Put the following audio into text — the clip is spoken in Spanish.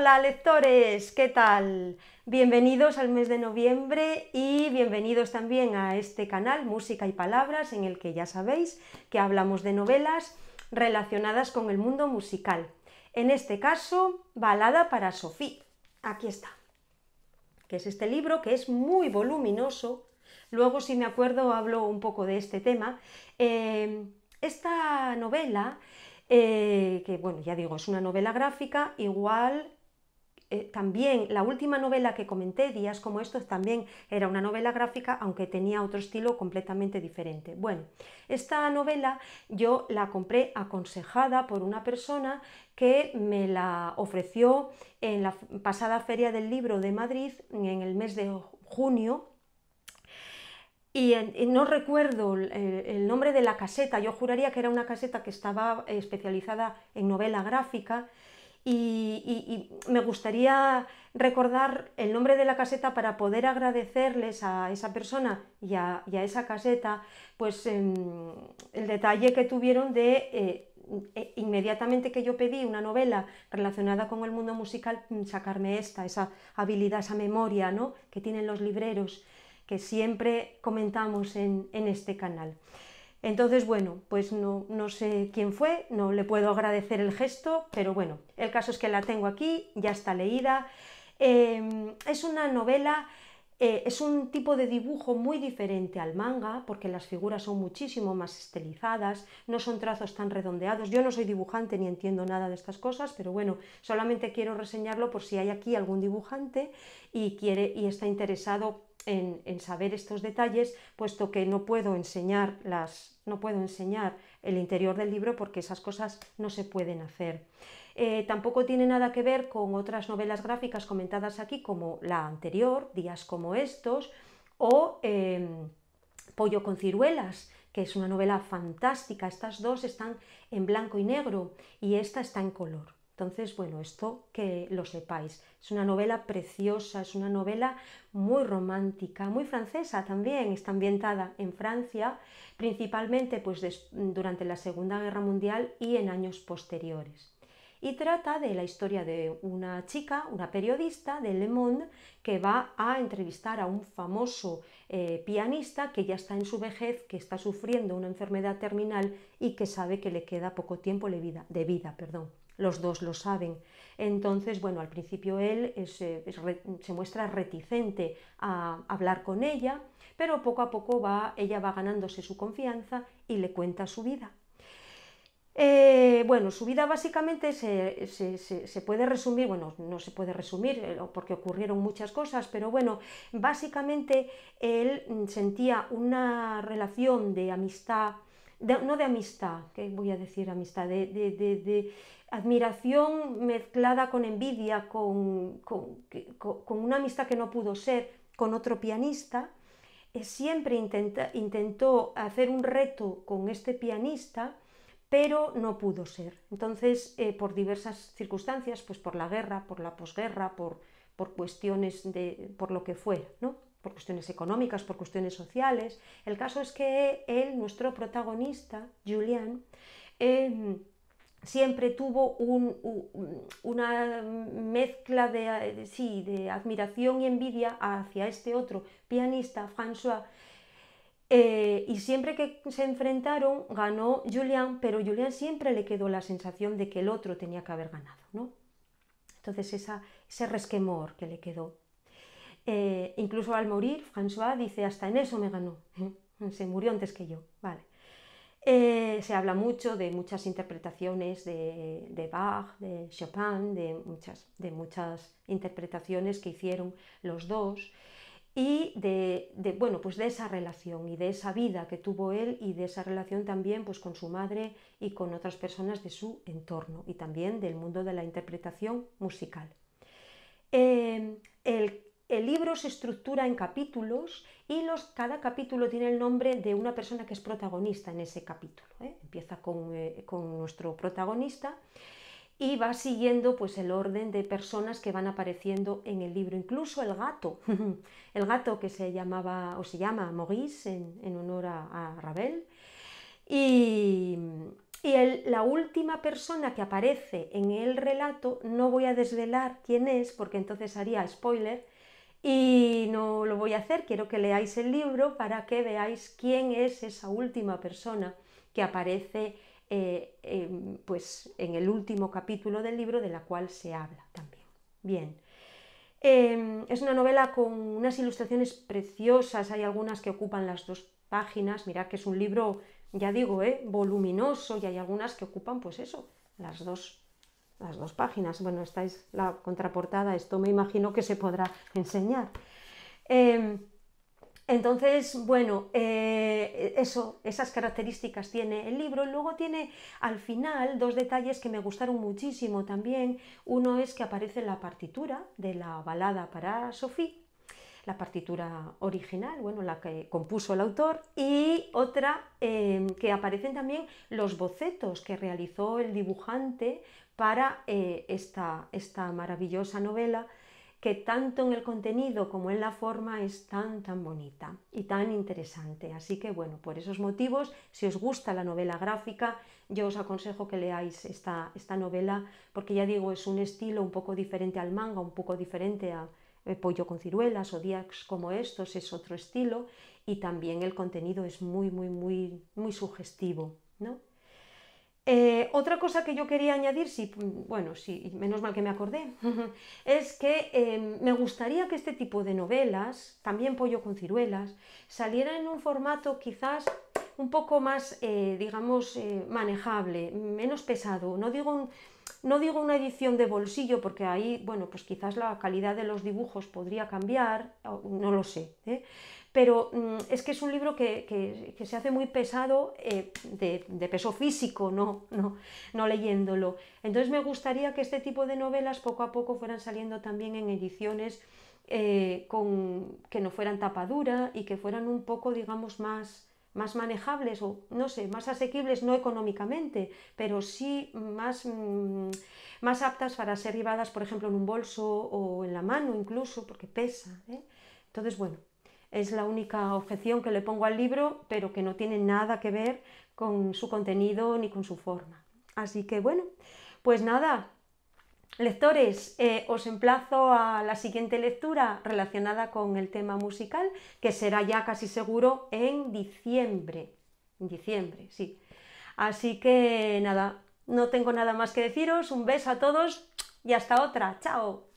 Hola lectores, ¿qué tal? Bienvenidos al mes de noviembre y bienvenidos también a este canal Música y Palabras en el que ya sabéis que hablamos de novelas relacionadas con el mundo musical. En este caso, Balada para Sofía. Aquí está, que es este libro que es muy voluminoso. Luego, si me acuerdo, hablo un poco de este tema. Em, esta novela eh, que bueno, ya digo, es una novela gráfica, igual eh, también la última novela que comenté, Días como estos, también era una novela gráfica, aunque tenía otro estilo completamente diferente. Bueno, esta novela yo la compré aconsejada por una persona que me la ofreció en la pasada Feria del Libro de Madrid, en el mes de junio, y, no recuerdo el, nombre de la caseta, yo juraría que era una caseta que estaba eh, especializada en novela gráfica y, me gustaría recordar el nombre de la caseta para poder agradecerles a esa persona y a, esa caseta, pues em, el detalle que tuvieron de eh, eh, inmediatamente que yo pedí una novela relacionada con el mundo musical, mm, sacarme esta, esa habilidad, esa memoria ¿no? que tienen los libreros, que siempre comentamos en este canal. Entonces, bueno, pues no, sé quién fue, no le puedo agradecer el gesto, pero bueno, el caso es que la tengo aquí, ya está leída. Em, es una novela, eh, es un tipo de dibujo muy diferente al manga, porque las figuras son muchísimo más estilizadas, no son trazos tan redondeados. Yo no soy dibujante ni entiendo nada de estas cosas, pero bueno, solamente quiero reseñarlo por si hay aquí algún dibujante y quiere y está interesado en, saber estos detalles, puesto que no puedo enseñar no puedo enseñar el interior del libro porque esas cosas no se pueden hacer. Eh, tampoco tiene nada que ver con otras novelas gráficas comentadas aquí, como la anterior, Días como estos, o em, Pollo con ciruelas, que es una novela fantástica. Estas dos están en blanco y negro y esta está en color. Entonces, bueno, esto que lo sepáis. Es una novela preciosa, es una novela muy romántica, muy francesa también, está ambientada en Francia, principalmente pues, durante la Segunda Guerra Mundial y en años posteriores. Y trata de la historia de una chica, una periodista de Le Monde, que va a entrevistar a un famoso eh, pianista que ya está en su vejez, que está sufriendo una enfermedad terminal y que sabe que le queda poco tiempo de vida. De vida perdón los dos lo saben. Entonces, bueno, al principio él eh, se muestra reticente a hablar con ella, pero poco a poco va, ella va ganándose su confianza y le cuenta su vida. Eh, bueno, su vida básicamente se, puede resumir, bueno, no se puede resumir eh, porque ocurrieron muchas cosas, pero bueno, básicamente él mm, sentía una relación de amistad no de amistad, que voy a decir amistad, de, admiración mezclada con envidia, con, con, una amistad que no pudo ser con otro pianista, eh, siempre intentó hacer un reto con este pianista, pero no pudo ser. Entonces, eh, por diversas circunstancias, pues por la guerra, por la posguerra, por, cuestiones de, por lo que fuera, ¿no? por cuestiones económicas, por cuestiones sociales. El caso es que él, nuestro protagonista, Julian, em, siempre tuvo una mezcla de, sí, de admiración y envidia hacia este otro pianista, François. Eh, y siempre que se enfrentaron, ganó Julian, pero Julián siempre le quedó la sensación de que el otro tenía que haber ganado, Entonces ese resquemor que le quedó. Eh, incluso al morir, François dice, hasta en eso me ganó, se murió antes que yo. Vale. Eh, se habla mucho de muchas interpretaciones de, de Bach, de Chopin, de muchas, de muchas, interpretaciones que hicieron los dos y de, bueno, pues de esa relación y de esa vida que tuvo él y de esa relación también pues, con su madre y con otras personas de su entorno y también del mundo de la interpretación musical. Eh, el el libro se estructura en capítulos y los, cada capítulo tiene el nombre de una persona que es protagonista en ese capítulo. ¿eh? Empieza eh, con, nuestro protagonista y va siguiendo pues, el orden de personas que van apareciendo en el libro, incluso el gato, el gato que se llamaba o se llama Maurice en, honor a, Rabel. Y, la última persona que aparece en el relato, no voy a desvelar quién es, porque entonces haría spoiler, y no lo voy a hacer, quiero que leáis el libro para que veáis quién es esa última persona que aparece eh, pues en el último capítulo del libro de la cual se habla también. Bien. Em, es una novela con unas ilustraciones preciosas, hay algunas que ocupan las dos páginas, mirad que es un libro, ya digo, eh, voluminoso y hay algunas que ocupan pues eso, las dos las dos páginas. Bueno, esta es la contraportada, esto me imagino que se podrá enseñar. Em, entonces, bueno, eh, eso, esas características tiene el libro. Luego tiene al final dos detalles que me gustaron muchísimo también. Uno es que aparece la partitura de la balada para Sofía, la partitura original, bueno, la que compuso el autor, y otra em, que aparecen también los bocetos que realizó el dibujante para eh, esta, esta maravillosa novela que tanto en el contenido como en la forma es tan tan bonita y tan interesante. Así que bueno, por esos motivos, si os gusta la novela gráfica, yo os aconsejo que leáis esta, esta novela porque ya digo, es un estilo un poco diferente al manga, un poco diferente a eh, Pollo con ciruelas o Días como estos, es otro estilo y también el contenido es muy, muy, muy, muy sugestivo, ¿no? Eh, otra cosa que yo quería añadir, sí, bueno, sí, menos mal que me acordé, es que em, me gustaría que este tipo de novelas, también Pollo con ciruelas, saliera en un formato quizás un poco más, eh, digamos, eh, manejable, menos pesado. No digo no digo una edición de bolsillo, porque ahí, bueno, pues quizás la calidad de los dibujos podría cambiar, no lo sé, pero mm, es que es un libro que, se hace muy pesado eh, de, peso físico, no, no, leyéndolo. Entonces me gustaría que este tipo de novelas poco a poco fueran saliendo también en ediciones eh, que no fueran tapadura y que fueran un poco, digamos, más, manejables o, no sé, más asequibles, no económicamente, pero sí más, mm, más aptas para ser llevadas, por ejemplo, en un bolso o en la mano incluso, porque pesa. ¿eh? Entonces, bueno, es la única objeción que le pongo al libro, pero que no tiene nada que ver con su contenido ni con su forma. Así que bueno, pues nada, Lectores, eh, os emplazo a la siguiente lectura relacionada con el tema musical, que será ya casi seguro en diciembre. diciembre, sí. Así que nada, no tengo nada más que deciros. Un beso a todos y hasta otra. Chao.